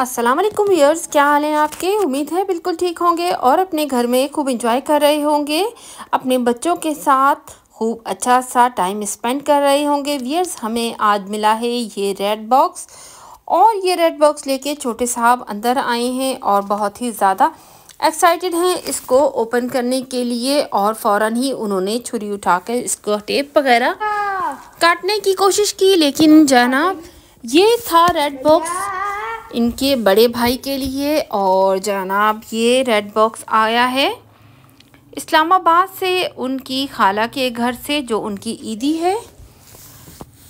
अस्सलाम वालेकुम व्यूअर्स क्या हाल हैं आपके उम्मीद है बिल्कुल ठीक होंगे और अपने घर में खूब इंजॉय कर रहे होंगे अपने बच्चों के साथ खूब अच्छा सा टाइम स्पेंड कर रहे होंगे व्यूअर्स हमें आज मिला है ये रेड बॉक्स और ये रेड बॉक्स लेके छोटे साहब अंदर आए हैं और बहुत ही ज़्यादा एक्साइटेड हैं इसको ओपन करने के लिए और फ़ौर ही उन्होंने छुरी कर इसको टेप वगैरह हाँ। काटने की कोशिश की लेकिन जनाब ये था रेड बॉक्स इनके बड़े भाई के लिए और जनाब ये रेड बॉक्स आया है इस्लामाबाद से उनकी खाला के घर से जो उनकी ईदी है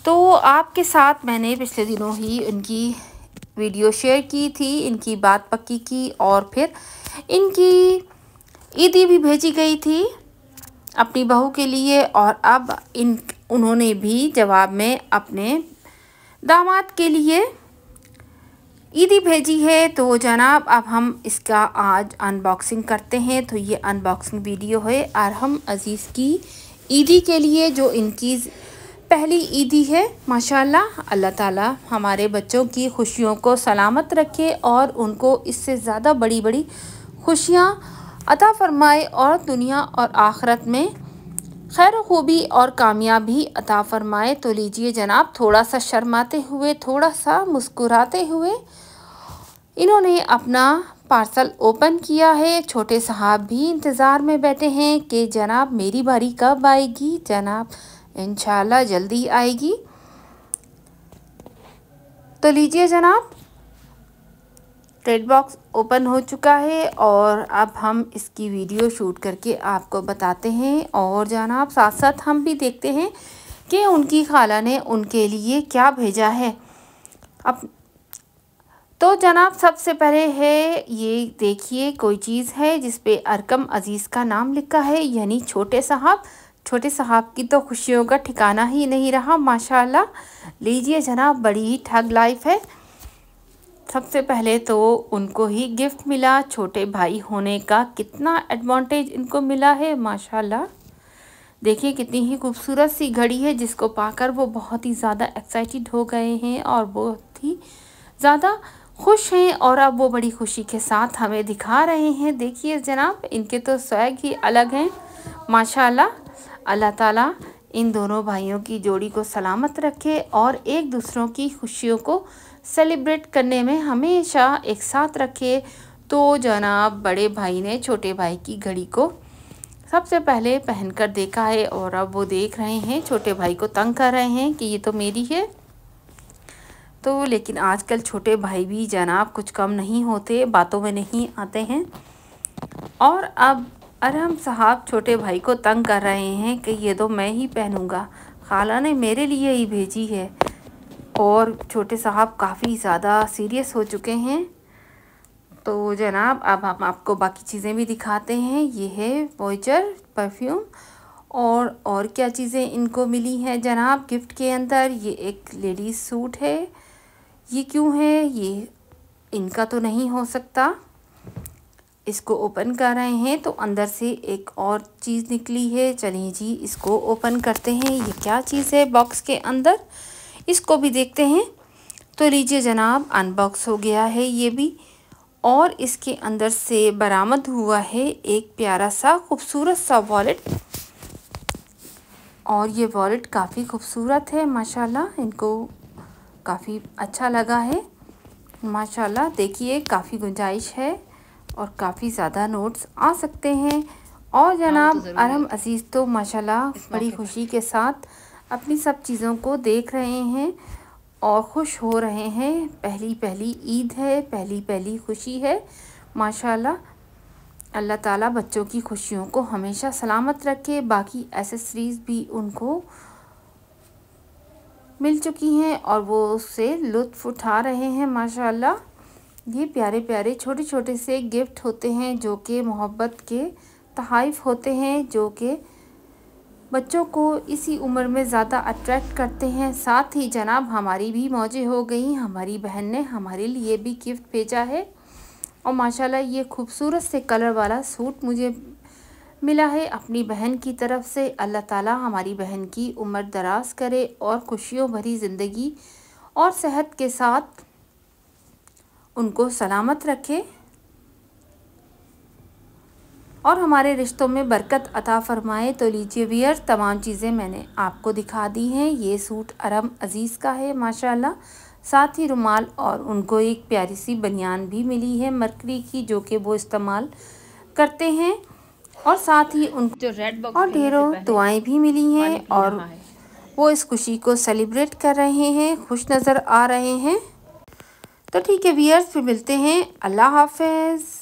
तो आपके साथ मैंने पिछले दिनों ही इनकी वीडियो शेयर की थी इनकी बात पक्की की और फिर इनकी ईदी भी भेजी गई थी अपनी बहू के लिए और अब इन उन्होंने भी जवाब में अपने दामाद के लिए ईदी भेजी है तो जनाब अब हम इसका आज अनबॉक्सिंग करते हैं तो ये अनबॉक्सिंग वीडियो है अरहम अज़ीज़ की ईदी के लिए जो इनकी पहली ईदी है माशाल्लाह अल्लाह ताला हमारे बच्चों की खुशियों को सलामत रखे और उनको इससे ज़्यादा बड़ी बड़ी खुशियाँ अता फरमाए और दुनिया और आखरत में खैर खूबी और कामयाबी अता फरमाए तो लीजिए जनाब थोड़ा सा शर्माते हुए थोड़ा सा मुस्कुराते हुए इन्होंने अपना पार्सल ओपन किया है छोटे साहब भी इंतज़ार में बैठे हैं कि जनाब मेरी बारी कब आएगी जनाब इंशाल्लाह जल्दी आएगी तो लीजिए जनाब ट्रेड बॉक्स ओपन हो चुका है और अब हम इसकी वीडियो शूट करके आपको बताते हैं और जनाब साथ साथ हम भी देखते हैं कि उनकी खाला ने उनके लिए क्या भेजा है अब तो जनाब सबसे पहले है ये देखिए कोई चीज़ है जिस पे अरकम अज़ीज़ का नाम लिखा है यानी छोटे साहब छोटे साहब की तो खुशियों का ठिकाना ही नहीं रहा माशाल्लाह लीजिए जनाब बड़ी ही ठग लाइफ है सबसे पहले तो उनको ही गिफ्ट मिला छोटे भाई होने का कितना एडवांटेज इनको मिला है माशाल्लाह देखिए कितनी ही खूबसूरत सी घड़ी है जिसको पाकर वो बहुत ही ज़्यादा एक्साइटेड हो गए हैं और बहुत ही ज़्यादा खुश हैं और अब वो बड़ी खुशी के साथ हमें दिखा रहे हैं देखिए जनाब इनके तो स्वैग ही अलग हैं माशाल्लाह अल्लाह ताला इन दोनों भाइयों की जोड़ी को सलामत रखे और एक दूसरों की खुशियों को सेलिब्रेट करने में हमेशा एक साथ रखे तो जनाब बड़े भाई ने छोटे भाई की घड़ी को सबसे पहले पहनकर देखा है और अब वो देख रहे हैं छोटे भाई को तंग कर रहे हैं कि ये तो मेरी है तो लेकिन आजकल छोटे भाई भी जनाब कुछ कम नहीं होते बातों में नहीं आते हैं और अब अरहम साहब छोटे भाई को तंग कर रहे हैं कि ये तो मैं ही पहनूँगा खाला ने मेरे लिए ही भेजी है और छोटे साहब काफ़ी ज़्यादा सीरियस हो चुके हैं तो जनाब अब हम आपको बाकी चीज़ें भी दिखाते हैं ये है वॉइचर परफ्यूम और और क्या चीज़ें इनको मिली हैं जनाब गिफ्ट के अंदर ये एक लेडीज़ सूट है ये क्यों है ये इनका तो नहीं हो सकता इसको ओपन कर रहे हैं तो अंदर से एक और चीज़ निकली है चलिए जी इसको ओपन करते हैं ये क्या चीज़ है बॉक्स के अंदर इसको भी देखते हैं तो लीजिए जनाब अनबॉक्स हो गया है ये भी और इसके अंदर से बरामद हुआ है एक प्यारा सा खूबसूरत सा वॉलेट और ये वॉलेट काफ़ी खूबसूरत है माशाल्लाह इनको काफ़ी अच्छा लगा है माशाल्लाह देखिए काफ़ी गुंजाइश है और काफ़ी ज़्यादा नोट्स आ सकते हैं और हाँ, तो जनाब तो अरहम अज़ीज़ तो माशाल्लाह बड़ी खुशी के साथ अपनी सब चीज़ों को देख रहे हैं और खुश हो रहे हैं पहली पहली ईद है पहली पहली खुशी है माशाल्लाह अल्लाह ताला बच्चों की खुशियों को हमेशा सलामत रखे बाकी एसेसरीज़ भी उनको मिल चुकी हैं और वो उससे लुत्फ़ उठा रहे हैं माशाल्लाह ये प्यारे प्यारे छोटे छोटे से गिफ्ट होते हैं जो कि मोहब्बत के तहफ होते हैं जो कि बच्चों को इसी उम्र में ज़्यादा अट्रैक्ट करते हैं साथ ही जनाब हमारी भी मौजें हो गई हमारी बहन ने हमारे लिए भी गिफ्ट भेजा है और माशाल्लाह ये खूबसूरत से कलर वाला सूट मुझे मिला है अपनी बहन की तरफ से अल्लाह ताला हमारी बहन की उम्र दराज करे और खुशियों भरी ज़िंदगी और सेहत के साथ उनको सलामत रखे और हमारे रिश्तों में बरकत अता फरमाए तो लीजिए वियर तमाम चीज़ें मैंने आपको दिखा दी हैं ये सूट अरम अज़ीज़ का है माशाल्लाह साथ ही रुमाल और उनको एक प्यारी सी बनियान भी मिली है मरकरी की जो कि वो इस्तेमाल करते हैं और साथ ही उन जो रेड और ढेरों दुआएं भी मिली हैं और वो इस खुशी को सेलिब्रेट कर रहे हैं खुश नज़र आ रहे हैं तो ठीक है वियर्स फिर मिलते हैं अल्लाह हाफिज़